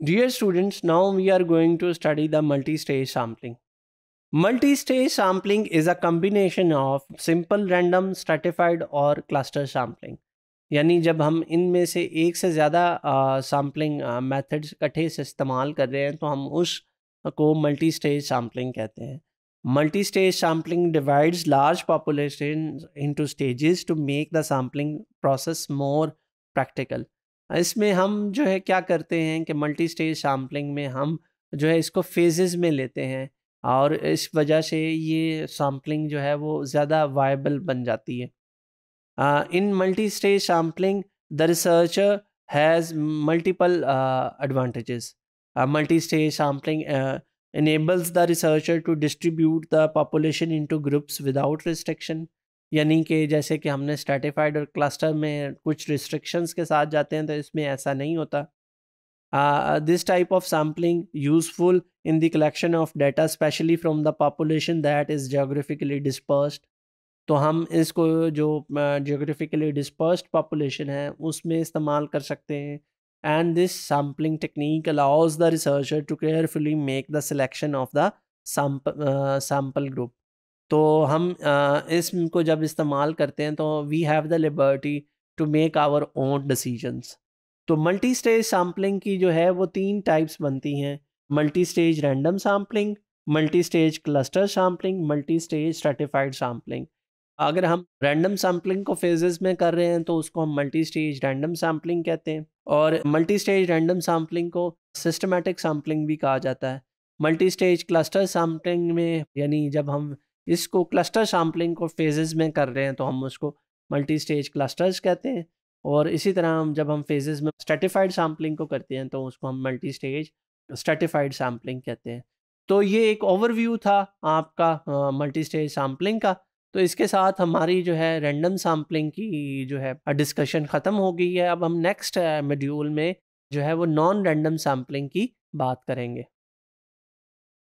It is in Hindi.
Dear students, now we are going to study the multi-stage sampling. Multi-stage sampling is a combination of simple random stratified और cluster sampling. यानी जब हम इनमें से एक से ज़्यादा सैम्पलिंग मेथड्स इकट्ठे से इस्तेमाल कर रहे हैं तो हम उस को मल्टी स्टेज सैम्पलिंग कहते हैं multi stage sampling divides large population into stages to make the sampling process more practical इसमें हम जो है क्या करते हैं कि मल्टी स्टेज सैम्पलिंग में हम जो है इसको फेजेस में लेते हैं और इस वजह से ये सैम्पलिंग जो है वो ज़्यादा वायबल बन जाती है in multi stage sampling the researcher has multiple advantages multi stage sampling the researcher to distribute the the into groups without restriction यानी कि जैसे कि हमने स्टेटिफाइड और क्लस्टर में कुछ रिस्ट्रिक्शंस के साथ जाते हैं तो इसमें ऐसा नहीं होता this type of sampling useful in the collection of data especially from the population that is geographically dispersed तो हम इसको जो जोग्राफिकली डिस्पर्स्ड पॉपुलेशन है उसमें इस्तेमाल कर सकते हैं and this sampling technique allows the researcher to carefully make the selection of the sample group तो हम इसको जब इस्तेमाल करते हैं तो we have the liberty to make our own decisions तो मल्टी स्टेज सैम्पलिंग की जो है वो तीन टाइप्स बनती हैं multi stage random sampling multi stage cluster sampling multi stage stratified sampling अगर हम रैंडम सैम्पलिंग को फेजेस में कर रहे हैं तो उसको हम मल्टी स्टेज रैंडम सैम्पलिंग कहते हैं और मल्टी स्टेज रैंडम सैम्पलिंग को सिस्टमेटिक सैम्पलिंग भी कहा जाता है मल्टी स्टेज क्लस्टर सैम्पलिंग में यानी जब हम इसको क्लस्टर सैम्पलिंग को फेजेस में कर रहे हैं तो हम उसको मल्टी स्टेज क्लस्टर्स कहते हैं और इसी तरह हम जब हम फेजेस में स्टेटिफाइड सैम्पलिंग को करते हैं तो उसको हम मल्टी स्टेज स्टेटिफाइड सैम्पलिंग कहते हैं तो ये एक ओवरव्यू था आपका मल्टी स्टेज सैम्पलिंग का तो इसके साथ हमारी जो है रैंडम सैम्पलिंग की जो है डिस्कशन ख़त्म हो गई है अब हम नेक्स्ट मेड्यूल में जो है वो नॉन रैंडम सैम्पलिंग की बात करेंगे